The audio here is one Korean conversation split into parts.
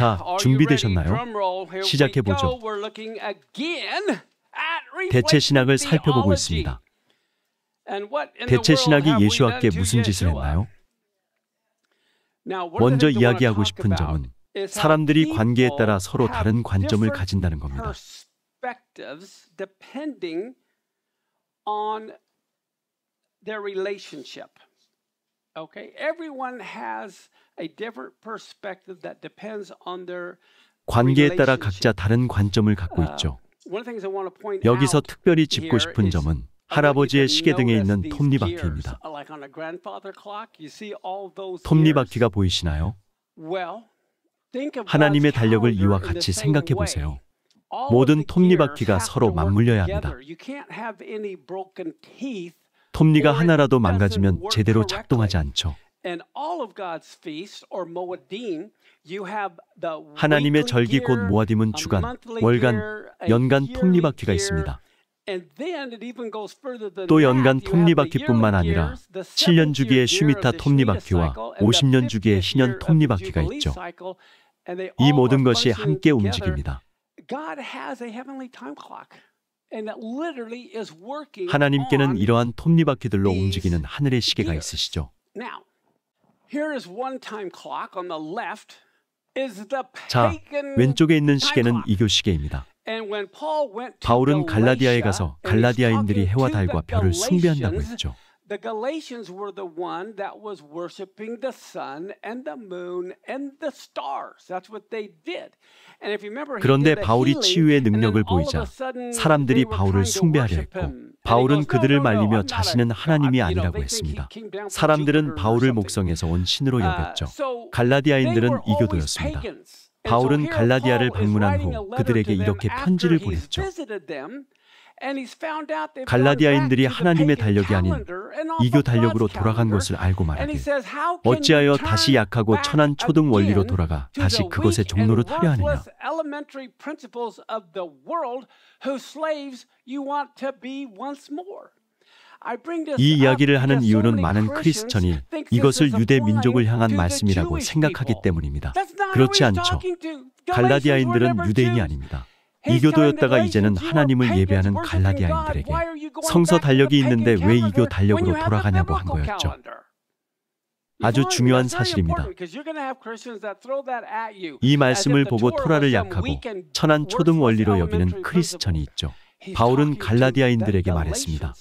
자, 준비되셨나요? 시작해보죠. 대체 신학을 살펴보고 있습니다. 대체 신학이 예수학께 무슨 짓을 했나요? 먼저 이야기하고 싶은 점은 사람들이 관계에 따라 서로 다른 관점을 가진다는 겁니다. Okay? Everyone has a different perspective that depends on their 관계에 따라 각자 다른 관점을 갖고 uh, 있죠. 여기서 특별히 짚고 싶은 점은 할아버지의 시계 등에 있는 톱니바퀴입니다. Uh, 톱니바퀴가 보이시나요? 하나님의 달력을 이와 같이 생각해 보세요. 모든 톱니바퀴가 서로 맞물려야 합니다. 톱니가 하나라도 망가지면 제대로 작동하지 않죠. 하나님의 절기 곧 모아딤은 주간, 월간, 연간 톱니바퀴가 있습니다. 또 연간 톱니바퀴뿐만 아니라 7년 주기의 슈미타 톱니바퀴와 50년 주기의 신년 톱니바퀴가 있죠. 이 모든 것이 함께 움직입니다. 하나님께는 이러한 톱니바퀴들로 움직이는 하늘의 시계가 있으시죠. 자, 왼쪽에 있는 시계는 이교 시계입니다. 바울은 갈라디아에 가서 갈라디아인들이 해와 달과 별을 숭배한다고 했죠. The Galatians were the one that was worshiping the sun and the moon and the stars. That's what they did. And if you remember, 그런데 바울이 치유의 능력을 보이자 사람들이 바울을 숭배하려 했고 바울은 그들을 말리며 자신은 하나님이 아니라고 했습니다. 사람들은 바울을 목성에서 온 신으로 uh, 여겼죠. 갈라디아인들은 이교도였습니다. 바울은 갈라디아를 방문한 후 그들에게 이렇게 편지를 보냈죠. 갈라디아인들이 하나님의 달력이 아닌 이교 달력으로 돌아간 것을 알고 말하되 어찌하여 다시 약하고 천한 초등 원리로 돌아가 다시 그것의 종로를 타려 하느냐 이 이야기를 하는 이유는 많은 크리스천이 이것을 유대 민족을 향한 말씀이라고 생각하기 때문입니다. 그렇지 않죠. 갈라디아인들은 유대인이 아닙니다. 이교도였다가 이제는 하나님을 예배하는 갈라디아인들에게 성서 달력이 있는데 왜 이교 달력으로 돌아가냐고 한 거였죠. 아주 중요한 사실입니다. 이 말씀을 보고 토라를 약하고 천한 초등 원리로 여기는 크리스천이 있죠. 바울은 갈라디아인들에게 말했습니다.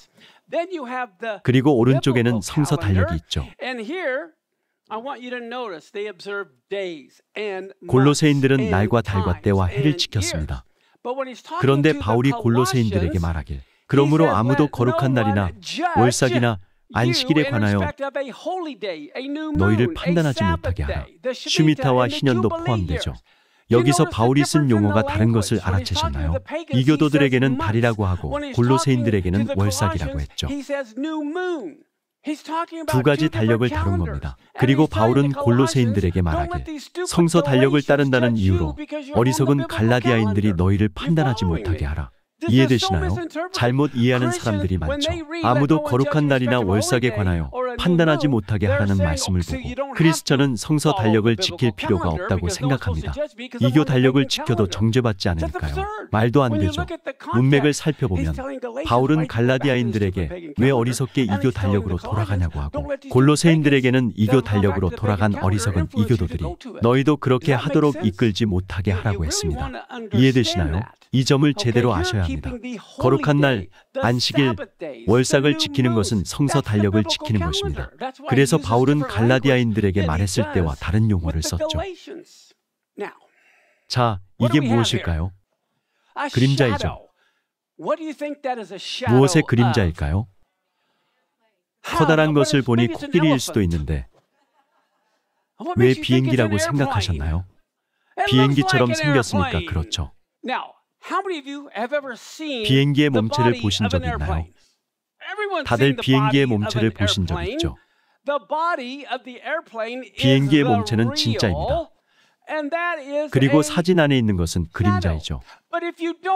그리고 오른쪽에는 성서 달력이 있죠. 골로새인들은 날과 달과 때와 해를 지켰습니다. 그런데 바울이 골로새인들에게 말하길 그러므로 아무도 거룩한 날이나 월삭이나 안식일에 관하여 너희를 판단하지 못하게 하라. 슈미타와 신년도 포함되죠. 여기서 바울이 쓴 용어가 다른 것을 알아채셨나요? 이교도들에게는 달이라고 하고 골로새인들에게는 월삭이라고 했죠. 두 가지 달력을 다룬 겁니다. 그리고 바울은 골로새인들에게 말하길 성서 달력을 따른다는 이유로 어리석은 갈라디아인들이 너희를 판단하지 못하게 하라. 이해되시나요? 잘못 이해하는 사람들이 많죠. 아무도 거룩한 날이나 월삭에 관하여 판단하지 못하게 하라는 말씀을 보고 크리스천은 성서 달력을 지킬 필요가 없다고 생각합니다. 이교 달력을 지켜도 정죄받지 않으니까요. 말도 안 되죠. 문맥을 살펴보면 바울은 갈라디아인들에게 왜 어리석게 이교 달력으로 돌아가냐고 하고 골로새인들에게는 이교 달력으로 돌아간 어리석은 이교도들이 너희도 그렇게 하도록 이끌지 못하게 하라고 했습니다. 이해되시나요? 이 점을 제대로 아셔야 합니다. 거룩한 날, 안식일, 월삭을 지키는 것은 성서 달력을 지키는 것입니다. 그래서 바울은 갈라디아인들에게 말했을 때와 다른 용어를 썼죠. 자, 이게 무엇일까요? 그림자이죠. 무엇의 그림자일까요? 커다란 것을 보니 코끼리일 수도 있는데 왜 비행기라고 생각하셨나요? 비행기처럼 생겼으니까 그렇죠. 비행기의 몸체를 보신 적 있나요? 다들 비행기의 몸체를 보신 적 있죠. 비행기의 몸체는 진짜입니다. 그리고 사진 안에 있는 것은 그림자이죠.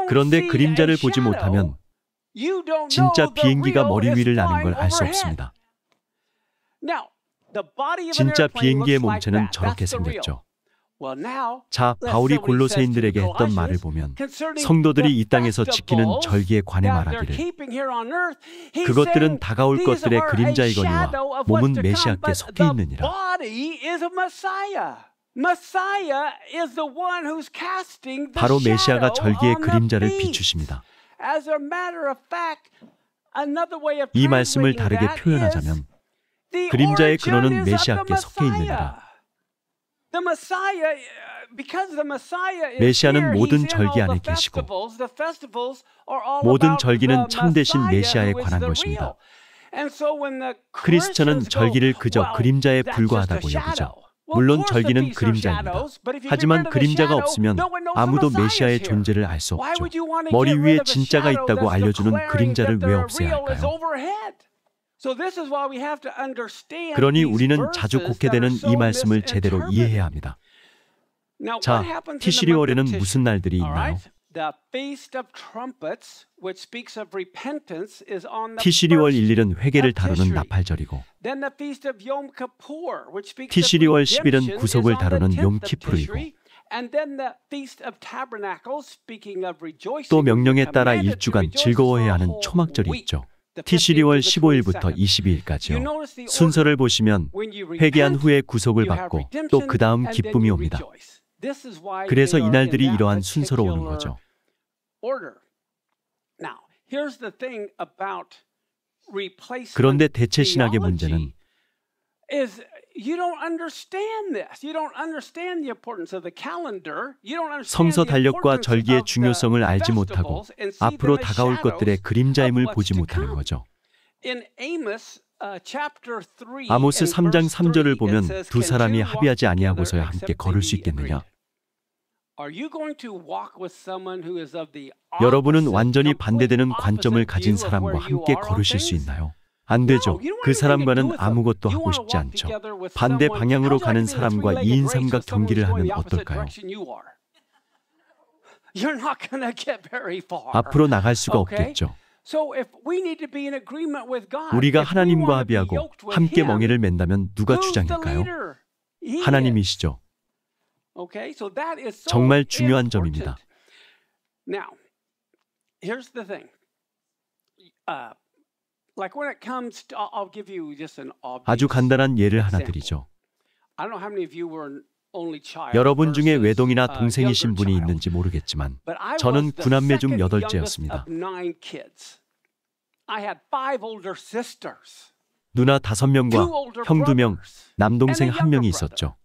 그런데 그림자를 보지 못하면 진짜 비행기가 머리 위를 나는 걸 알 수 없습니다. 진짜 비행기의 몸체는 저렇게 생겼죠. 자, 바울이 골로새인들에게 했던 말을 보면 성도들이 이 땅에서 지키는 절기에 관해 말하기를 그것들은 다가올 것들의 그림자이거니와 몸은 메시아께 속해 있느니라. 바로 메시아가 절기의 그림자를 비추십니다. 이 말씀을 다르게 표현하자면 그림자의 근원은 메시아께 속해 있느니라. Uh, 메시아는 모든 절기 안에 계시고 모든 절기는 참되신 메시아에 관한 것입니다. 크리스천은 절기를 그저 그림자에 불과하다고 여기죠. 물론 절기는 그림자입니다. 하지만 그림자가 없으면 아무도 메시아의 존재를 알 수 없죠. 머리 위에 진짜가 있다고 알려주는 그림자를 왜 없애야 할까요? 그러니 우리는 자주 곡해 되는 이 말씀을 제대로 이해해야 합니다. 자, 티시리월에는 무슨 날들이 있나요? 티시리월 1일은 회개를 다루는 나팔절이고 티시리월 10일은 구속을 다루는 용키푸르이고또 명령에 따라 일주간 즐거워해야 하는 초막절이 있죠. 티시 2월 15일부터 22일까지요. 순서를 보시면 회개한 후에 구속을 받고 또 그 다음 기쁨이 옵니다. 그래서 이날들이 이러한 순서로 오는 거죠. 그런데 대체 신학의 문제는 성서 달력과 절기의 중요성을 알지 못하고 앞으로 다가올 것들의 그림자임을 보지 못하는 거죠. Uh, 아모스 3장 3절을 보면 두 사람이 합의하지 아니하고서야 함께 걸을 수 있겠느냐? 여러분은 완전히 반대되는 관점을 가진 사람과 함께 걸으실 수 있나요? 안 되죠. 어, 그 사람과는 아무것도 하고 싶지 않죠. 반대 방향으로 가는 사람과 2인 삼각 경기를 하면 어떨까요? 앞으로 나갈 수가 없겠죠. 우리가 하나님과 합의하고 함께 멍에를 맨다면 누가 주장일까요? 하나님이시죠. 정말 중요한 점입니다. Uh, 아주 간단한 예를 하나 드리죠. 여러분 중에 외동이나 uh, 동생이신 분이 있는지 모르겠지만 저는 9남매중8째였습니다 누나 5 명과 형2 명, 남동생 1 명이 있었죠.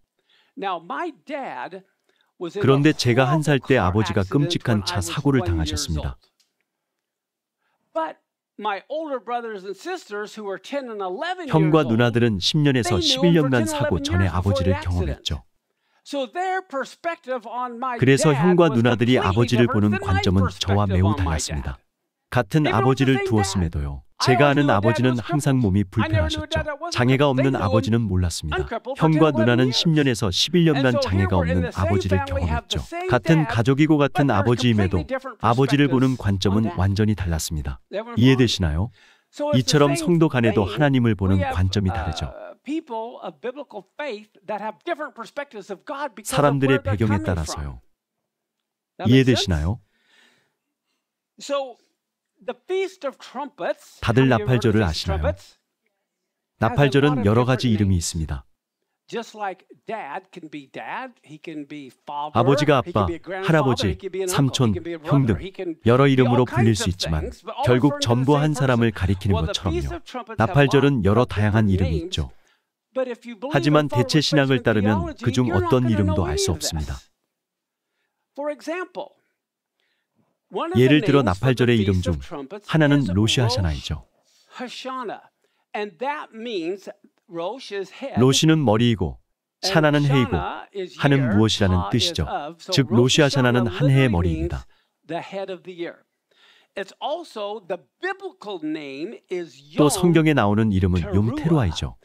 그런데 제가 한 살 때 아버지가 끔찍한 차 사고를 당하셨습니다. 형과 누나들은 10년에서 11년간 사고 전에 아버지를 경험했죠. 그래서 형과 누나들이 아버지를 보는 관점은 저와 매우 달랐습니다. 같은 아버지를 두었음에도요. 제가 아는 아버지는 항상 몸이 불편하셨죠. 장애가 없는 아버지는 몰랐습니다. 형과 누나는 10년에서 11년간 장애가 없는 아버지를 경험했죠. 같은 가족이고 같은 아버지임에도 아버지를 보는 관점은 완전히 달랐습니다. 이해되시나요? 이처럼 성도 간에도 하나님을 보는 관점이 uh, 다르죠. 사람들의 배경에 따라서요. 이해되시나요? 다들 나팔절을 아시나요? 나팔절은 여러 가지 이름이 있습니다. 아버지가 아빠, 할아버지, 삼촌, 형 등 여러 이름으로 불릴 수 있지만 결국 전부 한 사람을 가리키는 것처럼요. 나팔절은 여러 다양한 이름이 있죠. 하지만 대체 신앙을 따르면 그 중 어떤 이름도 알 수 없습니다. 예를 들어 나팔절의 이름 중 하나는 로시하샤나이죠. 로시는 머리이고 샤나는 해이고 하는 무엇이라는 뜻이죠. 즉 로시하샤나는 한 해의 머리입니다. 또 성경에 나오는 이름은 욤테루아이죠.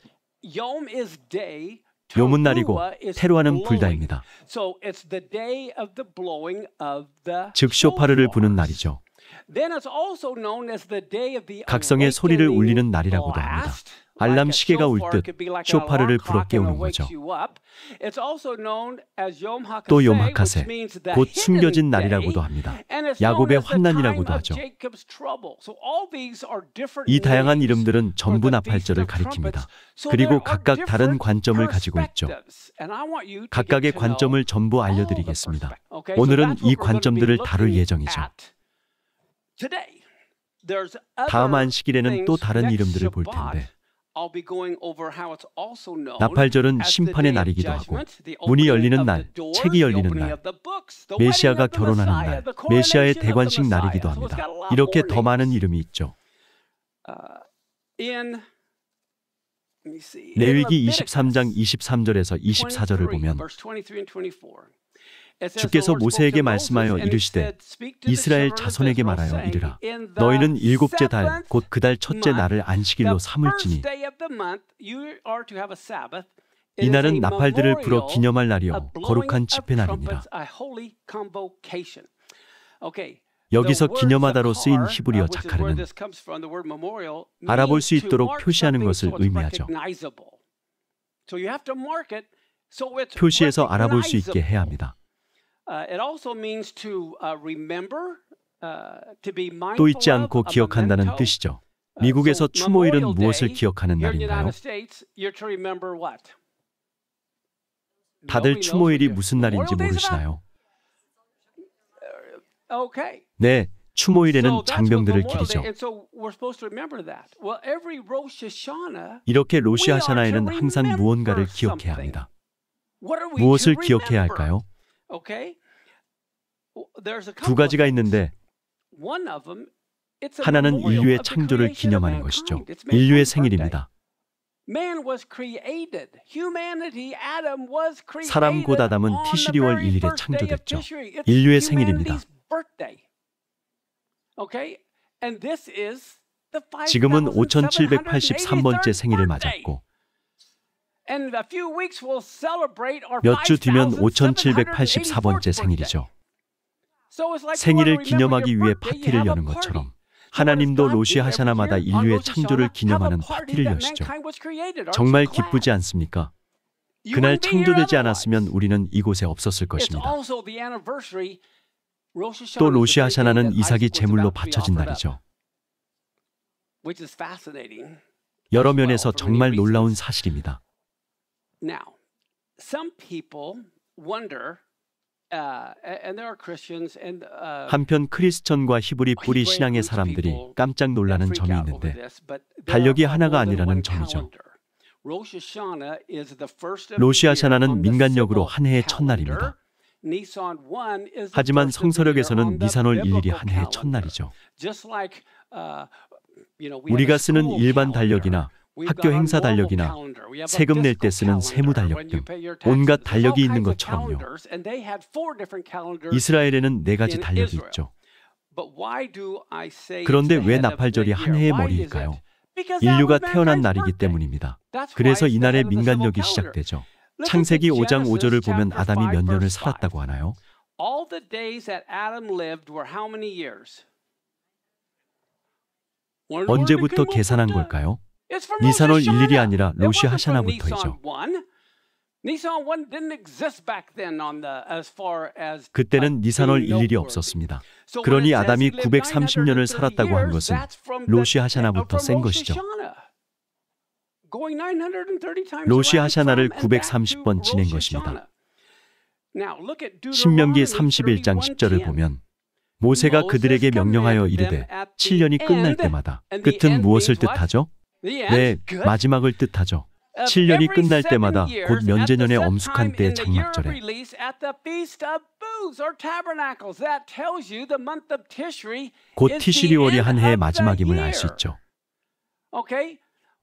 요문날이고 테루아는 불다입니다. 즉 쇼파르를 부는 날이죠. 각성의 소리를 울리는 날이라고도 합니다. 알람 시계가 울듯 쇼파르를 불어 깨우는 거죠. 또 요마카세, 곧 숨겨진 날이라고도 합니다. 야곱의 환난이라고도 하죠. 이 다양한 이름들은 전부 나팔절을 가리킵니다. 그리고 각각 다른 관점을 가지고 있죠. 각각의 관점을 전부 알려드리겠습니다. 오늘은 이 관점들을 다룰 예정이죠. 다음 안식일에는 또 다른 이름들을 볼 텐데 나팔절은 심판의 날이기도 하고 문이 열리는 날, 책이 열리는 날, 메시아가 결혼하는 날, 메시아의 대관식 날이기도 합니다. 이렇게 더 많은 이름이 있죠. Uh, 레위기 23장 23절에서 24절을 보면 주께서 모세에게 말씀하여 이르시되 이스라엘 자손에게 말하여 이르라 너희는 일곱째 달 곧 그 달 첫째 날을 안식일로 삼을지니 이날은 나팔들을 불어 기념할 날이요 거룩한 집회 날입니다 여기서 기념하다로 쓰인 uh, 히브리어 자카르는 알아볼 수 있도록 표시하는 것을 의미하죠. 표시해서 알아볼 수 있게 해야 합니다. Uh, it also means to uh, remember, uh, to be mindful 또 잊지 않고 of a 기억한다는 memento. 뜻이죠. 미국에서 추모일은 Memorial 무엇을 Day, 기억하는 here in the 날인가요? United States, you're to remember what? Nobody 다들 knows 추모일이 what it is. 무슨 날인지 Memorial Day's 모르시나요? Okay. 네, So 추모일에는 that's what 장병들을 Memorial Day- 기리죠. And so we're supposed to remember that. Well, every Rosh Hashanah, 이렇게 로시 하샤나에는 항상 무언가를 기억해야 합니다. what are we to 무엇을 기억해야 remember? 할까요? 두 가지가 있는데 하나는 인류의 창조를 기념하는 것이죠. 인류의 생일입니다. 사람 곧 아담은 티시리월 1일에 창조됐죠. 인류의 생일입니다. 지금은 5783번째 생일을 맞았고 몇주 뒤면 5784번째 생일이죠. 생일을 기념하기 위해 파티를 여는 것처럼 하나님도 로시 하샤나마다 인류의 창조를 기념하는 파티를 여시죠. 정말 기쁘지 않습니까? 그날 창조되지 않았으면 우리는 이곳에 없었을 것입니다. 또 로시 하샤나는 이삭이 제물로 바쳐진 날이죠. 여러 면에서 정말 놀라운 사실입니다. Now, some people wonder uh, uh, 한편 크리스천과 히브리 뿌리 신앙의 사람들이 깜짝 놀라는 점이 있는데 달력이 하나가 아니라는 점이죠. 로시아샤나는 민간력으로 한 해의 첫날입니다. 하지만 성서력에서는 니산월 일일이 한 해의 첫날이죠. Uh, 우리가 쓰는 일반 달력이나 학교 행사 달력이나 세금 낼 때 쓰는 세무 달력 등 온갖 달력이 있는 것처럼요. 이스라엘에는 네 가지 달력이 있죠. 그런데 왜 나팔절이 한 해의 머리일까요? 인류가 태어난 날이기 때문입니다. 그래서 이날의 민간력이 시작되죠. 창세기 5장 5절을 보면 아담이 몇 년을 살았다고 하나요? 언제부터 계산한 걸까요? 니산올 일일이 아니라 로시 하샤나부터이죠. 그때는 니산올 일일이 없었습니다. 그러니 아담이 930년을 살았다고 한 것은 로시 하샤나부터 센 것이죠. 로시 하샤나를 930번 지낸 것입니다. 신명기 31장 10절을 보면 모세가 그들에게 명령하여 이르되 7년이 끝날 때마다 끝은 무엇을 뜻하죠? 네, 마지막을 뜻하죠. 7년이 끝날 때마다 곧 면제년의 엄숙한 때 장막절에 곧 티시리월이 한 해의 마지막임을 알 수 있죠.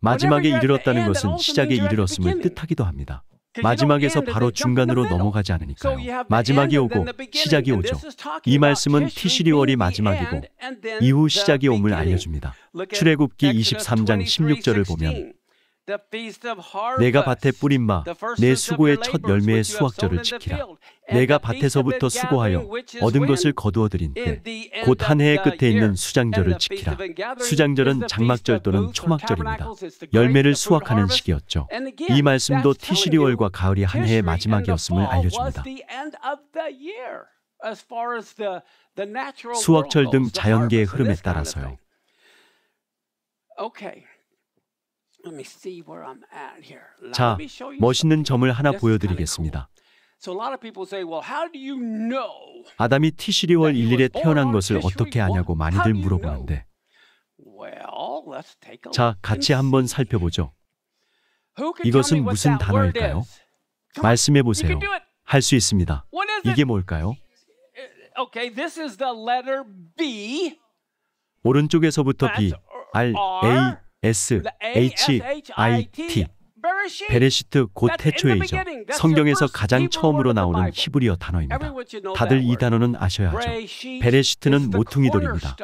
마지막에 이르렀다는 것은 시작에 이르렀음을 뜻하기도 합니다. 마지막에서 바로 중간으로 넘어가지 않으니까요. 마지막이 오고 시작이 오죠. 이 말씀은 티시리월이 마지막이고 이후 시작이 옴을 알려줍니다. 출애굽기 23장 16절을 보면 내가 밭에 뿌린 마, 내 수고의 첫 열매의 수확절을 지키라. 내가 밭에서부터 수고하여 얻은 것을 거두어 들인 때, 곧 한 해의 끝에 있는 수장절을 지키라. 수장절은 장막절 또는 초막절입니다. 열매를 수확하는 시기였죠. 이 말씀도 티시리월과 가을이 한 해의 마지막이었음을 알려줍니다. 수확절등 자연계의 흐름에 따라서요. 자, 멋있는 점을 하나 보여드리겠습니다. 아담이 T12월 1일에 태어난 것을 어떻게 아냐고 많이들 물어보는데 자, 같이 한번 살펴보죠. 이것은 무슨 단어일까요? 말씀해 보세요. 할 수 있습니다. 이게 뭘까요? 오른쪽에서부터 B, R, A, S H I T 베레시트 곧 태초에이죠. 성경에서 가장 처음으로 나오는 히브리어 단어입니다. 다들 이 단어는 아셔야 하죠. 베레시트는 모퉁이 돌입니다.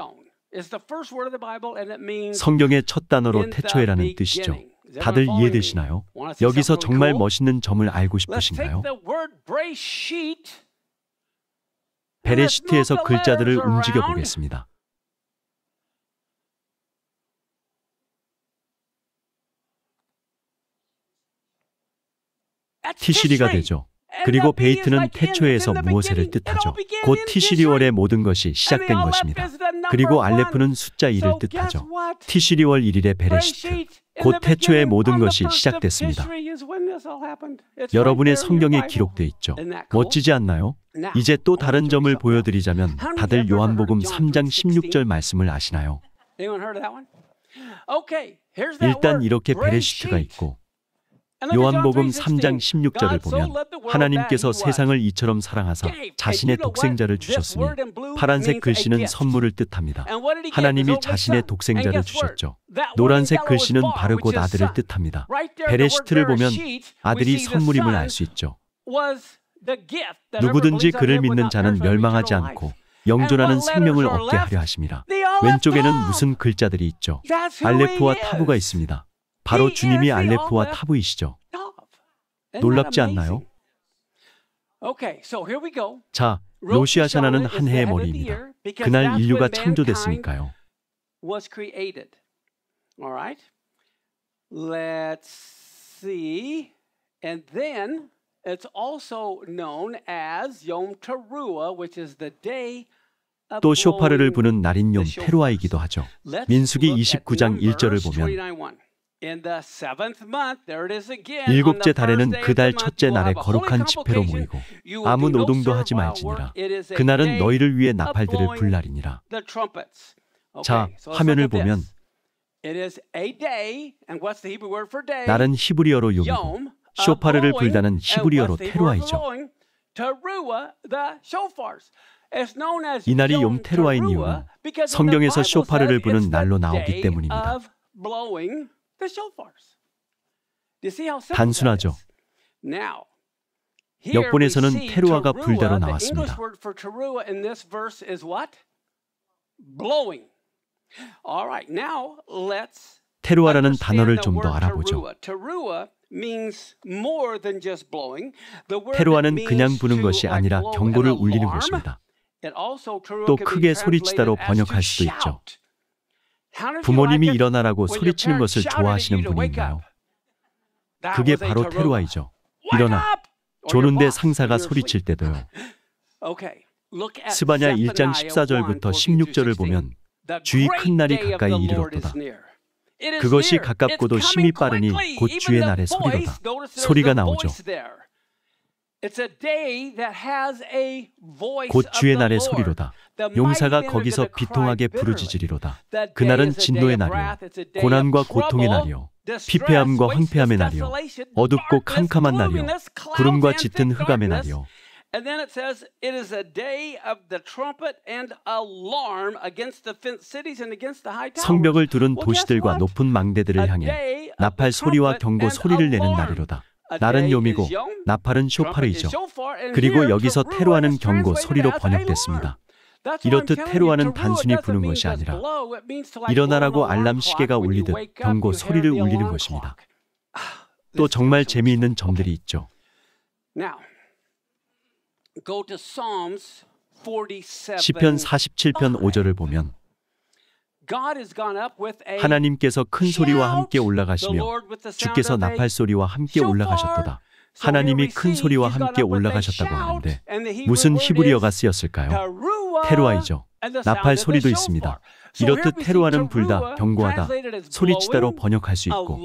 성경의 첫 단어로 태초에라는 뜻이죠. 다들 이해되시나요? 여기서 정말 멋있는 점을 알고 싶으신가요? 베레시트에서 글자들을 움직여 보겠습니다. 티시리가 되죠. 그리고 베이트는 태초에서 무엇을 뜻하죠. 곧 티시리월의 모든 것이 시작된 것입니다. 그리고 알레프는 숫자 1을 뜻하죠. 티시리월 1일의 베레시트. 곧 태초의 모든 것이 시작됐습니다. 여러분의 성경에 기록돼 있죠. 멋지지 않나요? 이제 또 다른 점을 보여드리자면 다들 요한복음 3장 16절 말씀을 아시나요? 일단 이렇게 베레시트가 있고 요한복음 3장 16절을 보면 하나님께서 세상을 이처럼 사랑하사 자신의 독생자를 주셨으니 파란색 글씨는 선물을 뜻합니다. 하나님이 자신의 독생자를 주셨죠. 노란색 글씨는 바르고 아들을 뜻합니다. 베레시트를 보면 아들이 선물임을 알 수 있죠. 누구든지 그를 믿는 자는 멸망하지 않고 영존하는 생명을 얻게 하려 하십니다. 왼쪽에는 무슨 글자들이 있죠. 알레프와 타부가 있습니다. 바로 주님이 알레포와 타브이시죠. 놀랍지 않나요? 자, 로시아샤나는 한 해의 머리입니다. 그날 인류가 창조됐으니까요. 또 쇼파르를 부는 날인 용 테루아이기도 하죠. 민숙이 29장 1절을 보면 일곱째 달에는 그 달 첫째 날에 거룩한 집회로 모이고 아무 노동도 하지 말지니라 그날은 너희를 위해 나팔들을 불날이니라 자 화면을 보면 날은 히브리어로 용이고 쇼파르를 불다는 히브리어로 테루아이죠 이 날이 용 테루아인 이유는 성경에서 쇼파르를 부는 날로 나오기 때문입니다 단순하죠. 역본에서는 테루아가 불다로 나왔습니다. 테루아라는 단어를 좀 더 알아보죠. 테루아는 그냥 부는 것이 아니라 경고를 울리는 것입니다. 또 크게 소리치다로 번역할 수도 있죠. 부모님이 일어나라고 소리치는 것을 좋아하시는 분이 있나요? 그게 바로 테루아이죠. 일어나. 조는데 상사가 소리칠 때도요. 스바냐 1장 14절부터 16절을 보면 주의 큰 날이 가까이 이르렀도다. 그것이 가깝고도 심이 빠르니 곧 주의 날의 소리로다. 소리가 나오죠. 곧 주의 날의 소리로다. 용사가 거기서 비통하게 부르짖으리로다. 그날은 진노의 날이요. 고난과 고통의 날이요. 피폐함과 황폐함의 날이요. 어둡고 캄캄한 날이요. 구름과 짙은 흑암의 날이요. 성벽을 두른 도시들과 높은 망대들을 향해 나팔 소리와 경고 소리를 내는 날이로다. 아, 네, 나은 요미고 나팔은 쇼파르이죠. 그리고 여기서 테루아는 경고 소리로 번역됐습니다. 이렇듯 테루아는 단순히 부는 것이 아니라 일어나라고 알람 시계가 울리듯 경고 소리를 울리는 것입니다. Ah, 또 정말 재미있는 점들이 있죠. 시편 47편 5절을 보면 하나님께서 큰 소리와 함께 올라가시며 주께서 나팔 소리와 함께 올라가셨도다. 하나님이 큰 소리와 함께 올라가셨다고 하는데 무슨 히브리어가 쓰였을까요? 테루아이죠. 나팔 소리도 있습니다. 이렇듯 테루아는 불다, 경고하다, 소리치다로 번역할 수 있고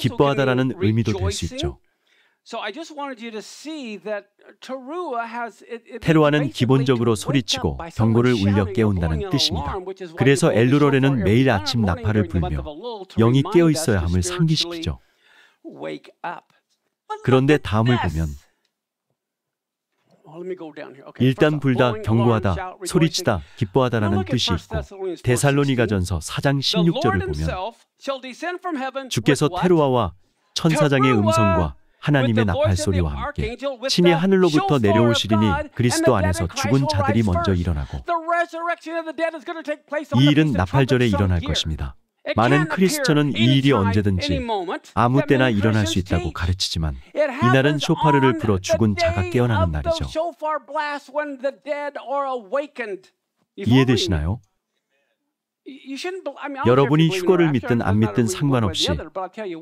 기뻐하다라는 의미도 될 수 있죠. Uh, 테루아는 기본적으로 소리치고 경고를 울려 깨운다는 뜻입니다. 그래서 엘루롤에는 매일 아침 나팔을 불며 영이 깨어 있어야 함을 상기시키죠. 그런데 다음을 보면 일단 불다 경고하다 소리치다 기뻐하다라는 뜻이 있고 데살로니가전서 4장 16절을 보면 주께서 테루아와 천사장의 음성과 하나님의 나팔 소리와 함께 친히 하늘로부터 내려오시리니 그리스도 안에서 죽은 자들이 먼저 일어나고 이 일은 나팔절에 일어날 것입니다. 많은 크리스천은 이 일이 언제든지 아무 때나 일어날 수 있다고 가르치지만 이날은 쇼파르를 불어 죽은 자가 깨어나는 날이죠. 이해되시나요? 여러분이 휴거를 믿든 안 믿든 상관없이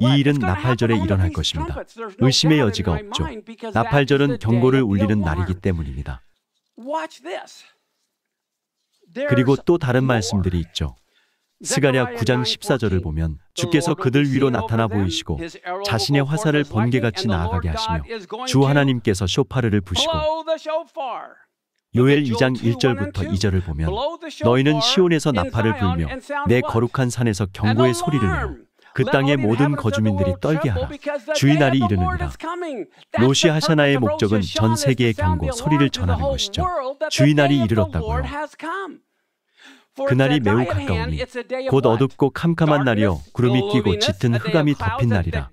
이 일은 나팔절에 일어날 것입니다. 의심의 여지가 없죠. 나팔절은 경고를 울리는 날이기 때문입니다. 그리고 또 다른 말씀들이 있죠. 스가랴 9장 14절을 보면 주께서 그들 위로 나타나 보이시고 자신의 화살을 번개같이 나아가게 하시며 주 하나님께서 쇼파르를 부시고 요엘 2장 1절부터 2절을 보면 너희는 시온에서 나팔을 불며 내 거룩한 산에서 경고의 소리를 내라. 그 땅의 모든 거주민들이 떨게 하라. 주의 날이 이르느니라. 로시 하샤나의 목적은 전 세계의 경고 소리를 전하는 것이죠. 주의 날이 이르렀다고요. 그날이 매우 가까우니 곧 어둡고 캄캄한 날이요 구름이 끼고 짙은 흑암이 덮인 날이라.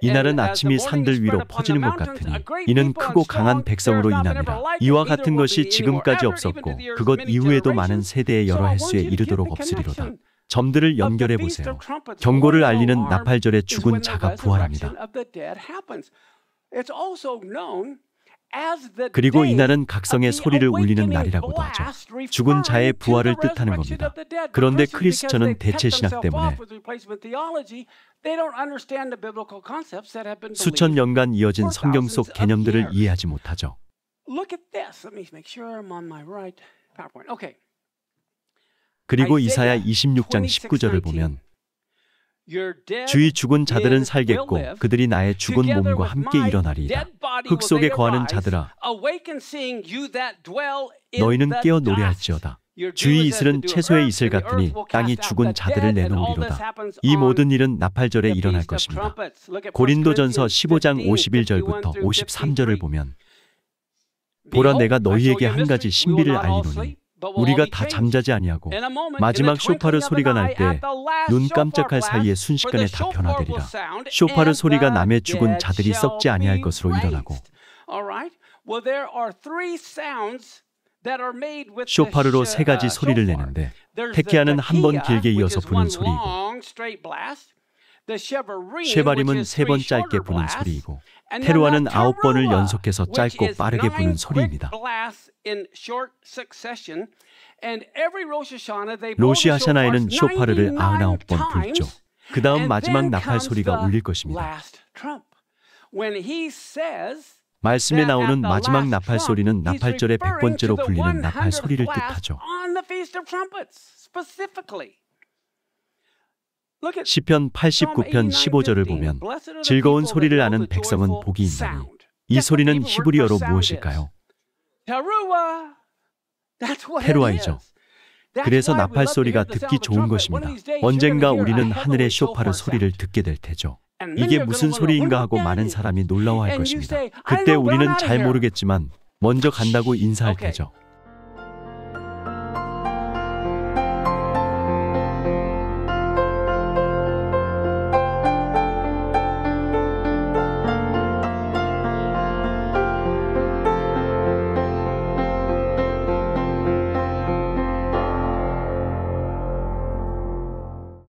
이날은 uh, 아침이 산들 위로 퍼지는 것 같으니 이는 크고 강한 백성으로 인함이라 이와 같은 것이 지금까지 없었고 그것 이후에도 많은 세대의 여러 횟수에 이르도록 없으리로다. 점들을 연결해 보세요. 경고를 알리는 나팔절의 죽은 자가 부활합니다. 그리고 이날은 각성의 소리를 울리는 날이라고도 하죠. 죽은 자의 부활을 뜻하는 겁니다. 그런데 크리스천은 대체 신학 때문에 수천 년간 이어진 성경 속 개념들을 이해하지 못하죠. 그리고 이사야 26장 19절을 보면 주의 죽은 자들은 살겠고 그들이 나의 죽은 몸과 함께 일어나리이다. 흙 속에 거하는 자들아 너희는 깨어 노래할지어다. 주의 이슬은 채소의 이슬 같으니 땅이 죽은 자들을 내놓으리로다. 이 모든 일은 나팔절에 일어날 것입니다. 고린도전서 15장 51절부터 53절을 보면 보라 내가 너희에게 한 가지 신비를 알리노니 우리가 다 잠자지 아니하고 마지막 쇼파르 소리가 날 때 눈 깜짝할 사이에 순식간에 다 변화되리라. 쇼파르 소리가 남의 죽은 자들이 썩지 아니할 것으로 일어나고 쇼파르로 세 가지 uh, 소리를 내는데 테키아는 한 번 길게 이어서 부는 소리이고 쉐바림은 세 번 짧게 부는 소리이고 테루아는 아홉 번을 연속해서 짧고 빠르게 부는 소리입니다. 로시아샤나에는 쇼파르를 99번 불죠. 그 다음 마지막 나팔 소리가 울릴 것입니다. 말씀에 나오는 마지막 나팔 소리는 나팔절의 100번째로 불리는 나팔 소리를 뜻하죠. 시편 89편 15절을 보면 즐거운 소리를 아는 백성은 복이 있나니 이 소리는 히브리어로 무엇일까요? 테루아이죠. 그래서 나팔 소리가 듣기 좋은 것입니다. 언젠가 우리는 하늘의 쇼파르 소리를 듣게 될 테죠. 이게 무슨 소리인가 하고 많은 사람이 놀라워할 것입니다. 그때 우리는 잘 모르겠지만 먼저 간다고 인사할 테죠.